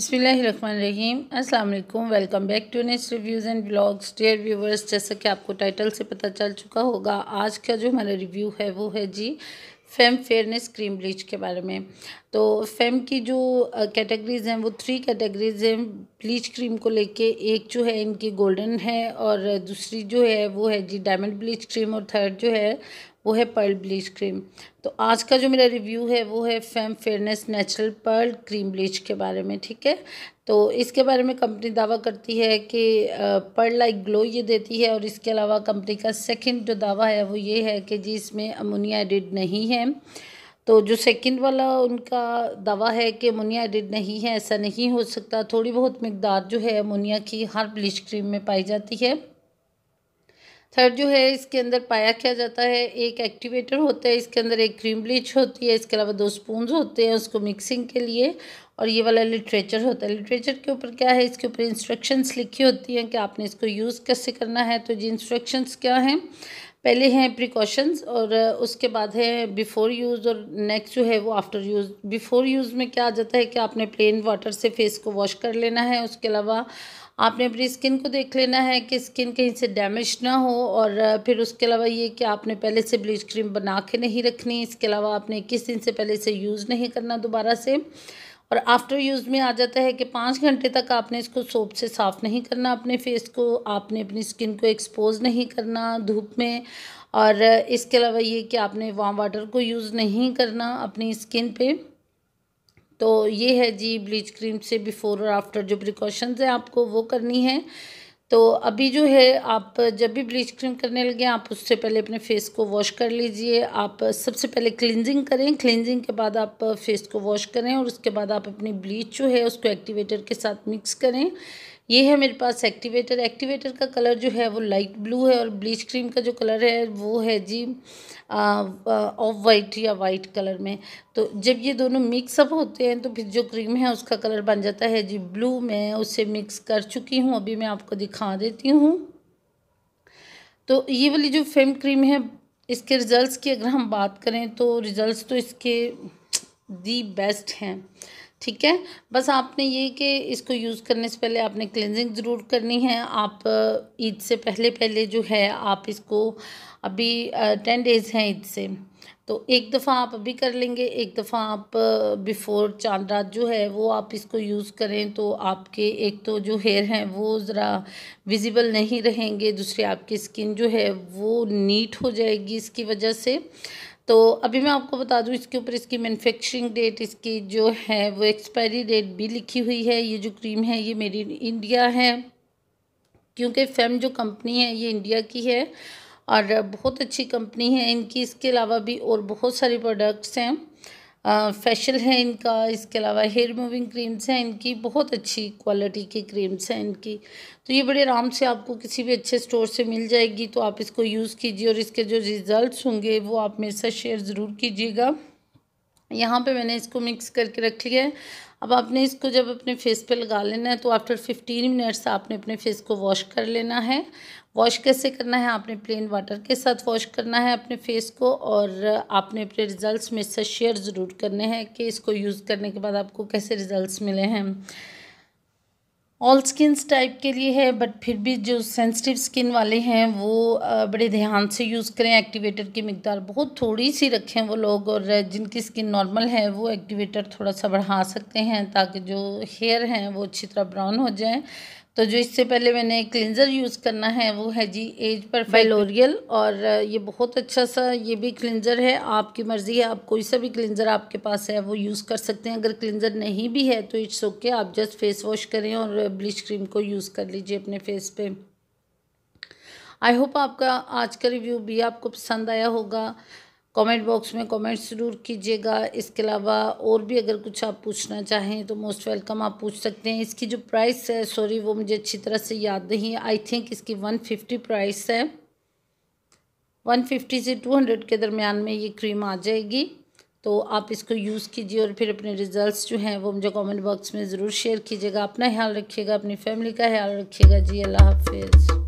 बिसमीम अल्लाम welcome back to next reviews and blogs dear viewers जैसा कि आपको टाइटल से पता चल चुका होगा आज का जो हमारा रिव्यू है वो है जी फेम फेयरनेस क्रीम ब्लीच के बारे में तो फेम की जो कैटेगरीज हैं वो थ्री कैटेगरीज हैं ब्लीच क्रीम को लेके एक जो है इनकी गोल्डन है और दूसरी जो है वो है जी डायमंड ब्लीच क्रीम और थर्ड जो है वो है पर्ल ब्लीच क्रीम तो आज का जो मेरा रिव्यू है वो है Fem fairness natural pearl cream bleach के बारे में ठीक है तो इसके बारे में कंपनी दावा करती है कि पर्ल लाइक ग्लो ये देती है और इसके अलावा कंपनी का सेकंड जो दावा है वो ये है कि जी इसमें अमोनिया एडिड नहीं है तो जो सेकंड वाला उनका दवा है कि अमोनिया एडिड नहीं है ऐसा नहीं हो सकता थोड़ी बहुत मकदार जो है अमोनिया की हर ब्लीच क्रीम में पाई जाती है थर्ड जो है इसके अंदर पाया क्या जाता है एक एक्टिवेटर होता है इसके अंदर एक क्रीम ब्लीच होती है इसके अलावा दो स्पून होते हैं उसको मिक्सिंग के लिए और ये वाला लिटरेचर होता है लिटरेचर के ऊपर क्या है इसके ऊपर इंस्ट्रक्शंस लिखी होती हैं कि आपने इसको यूज़ कैसे करना है तो जी इंस्ट्रक्शंस क्या हैं पहले हैं प्रिकॉशंस और उसके बाद है बिफ़ोर यूज़ और नेक्स्ट जो है वो आफ्टर यूज़ बिफ़ोर यूज़ में क्या आ जाता है कि आपने प्लेन वाटर से फेस को वॉश कर लेना है उसके अलावा आपने अपनी स्किन को देख लेना है कि स्किन कहीं से डैमेज ना हो और फिर उसके अलावा ये कि आपने पहले से ब्लीच क्रीम बना के नहीं रखनी इसके अलावा आपने किस दिन से पहले से यूज़ नहीं करना दोबारा से और आफ्टर यूज़ में आ जाता है कि पाँच घंटे तक आपने इसको सोप से साफ़ नहीं करना अपने फेस को आपने अपनी स्किन को एक्सपोज नहीं करना धूप में और इसके अलावा ये कि आपने वार्म वाटर को यूज़ नहीं करना अपनी स्किन पे तो ये है जी ब्लीच क्रीम से बिफ़ोर और आफ्टर जो प्रिकॉशंस हैं आपको वो करनी है तो अभी जो है आप जब भी ब्लीच क्रीम करने लगे आप उससे पहले अपने फेस को वॉश कर लीजिए आप सबसे पहले क्लिनजिंग करें क्लिनजिंग के बाद आप फेस को वॉश करें और उसके बाद आप अपनी ब्लीच जो है उसको एक्टिवेटर के साथ मिक्स करें ये है मेरे पास एक्टिवेटर एक्टिवेटर का कलर जो है वो लाइट ब्लू है और ब्लीच क्रीम का जो कलर है वो है जी ऑफ वाइट या वाइट कलर में तो जब ये दोनों मिक्सअप होते हैं तो फिर जो क्रीम है उसका कलर बन जाता है जी ब्लू मैं उसे मिक्स कर चुकी हूँ अभी मैं आपको दिखा देती हूँ तो ये वाली जो फेम क्रीम है इसके रिज़ल्ट्स की अगर हम बात करें तो रिज़ल्ट्स तो इसके दी बेस्ट हैं ठीक है बस आपने ये कि इसको यूज़ करने से पहले आपने क्लिनजिंग ज़रूर करनी है आप ईद से पहले पहले जो है आप इसको अभी टेन डेज़ हैं ईद से तो एक दफ़ा आप अभी कर लेंगे एक दफ़ा आप बिफ़ोर चांद रात जो है वो आप इसको यूज़ करें तो आपके एक तो जो हेयर हैं वो ज़रा विजिबल नहीं रहेंगे दूसरी आपकी स्किन जो है वो नीट हो जाएगी इसकी वजह से तो अभी मैं आपको बता दूं इसके ऊपर इसकी मैन्युफैक्चरिंग डेट इसकी जो है वो एक्सपायरी डेट भी लिखी हुई है ये जो क्रीम है ये मेरी इंडिया है क्योंकि फेम जो कंपनी है ये इंडिया की है और बहुत अच्छी कंपनी है इनकी इसके अलावा भी और बहुत सारे प्रोडक्ट्स हैं फेशियल है इनका इसके अलावा हेयर मूविंग क्रीम्स हैं इनकी बहुत अच्छी क्वालिटी की क्रीम्स हैं इनकी तो ये बड़े आराम से आपको किसी भी अच्छे स्टोर से मिल जाएगी तो आप इसको यूज़ कीजिए और इसके जो रिज़ल्ट होंगे वो आप मेरे साथ शेयर ज़रूर कीजिएगा यहाँ पे मैंने इसको मिक्स करके रख लिया है अब आपने इसको जब अपने फेस पे लगा लेना है तो आफ्टर फिफ्टीन मिनट्स आपने अपने फेस को वॉश कर लेना है वॉश कैसे करना है आपने प्लेन वाटर के साथ वॉश करना है अपने फेस को और आपने अपने रिज़ल्ट्स में से शेयर ज़रूर करने हैं कि इसको यूज़ करने के बाद आपको कैसे रिज़ल्ट मिले हैं ऑल स्किन्स टाइप के लिए है बट फिर भी जो सेंसिटिव स्किन वाले हैं वो बड़े ध्यान से यूज़ करें एक्टिवेटर की मकदार बहुत थोड़ी सी रखें वो लोग और जिनकी स्किन नॉर्मल है वो एक्टिवेटर थोड़ा सा बढ़ा सकते हैं ताकि जो हेयर हैं वो अच्छी तरह ब्राउन हो जाएँ तो जो इससे पहले मैंने क्लिनज़र यूज़ करना है वो है जी एज पर फेलोरियल और ये बहुत अच्छा सा ये भी क्लिनज़र है आपकी मर्ज़ी है आप कोई सा भी क्लिनज़र आपके पास है वो यूज़ कर सकते हैं अगर क्लिनज़र नहीं भी है तो इट्स ओके आप जस्ट फेस वॉश करें और ब्लीच क्रीम को यूज़ कर लीजिए अपने फेस पे आई होप आपका आज का रिव्यू भी आपको पसंद आया होगा कमेंट बॉक्स में कमेंट्स ज़रूर कीजिएगा इसके अलावा और भी अगर कुछ आप पूछना चाहें तो मोस्ट वेलकम आप पूछ सकते हैं इसकी जो प्राइस है सॉरी वो मुझे अच्छी तरह से याद नहीं है आई थिंक इसकी वन फिफ्टी प्राइस है वन फिफ्टी से टू हंड्रेड के दरमियान में ये क्रीम आ जाएगी तो आप इसको यूज़ कीजिए और फिर अपने रिज़ल्ट जो हैं वो मुझे कॉमेंट बॉक्स में ज़रूर शेयर कीजिएगा अपना ख्याल रखिएगा अपनी फैमिली का ख्याल रखिएगा जी अल्लाह हाफिज़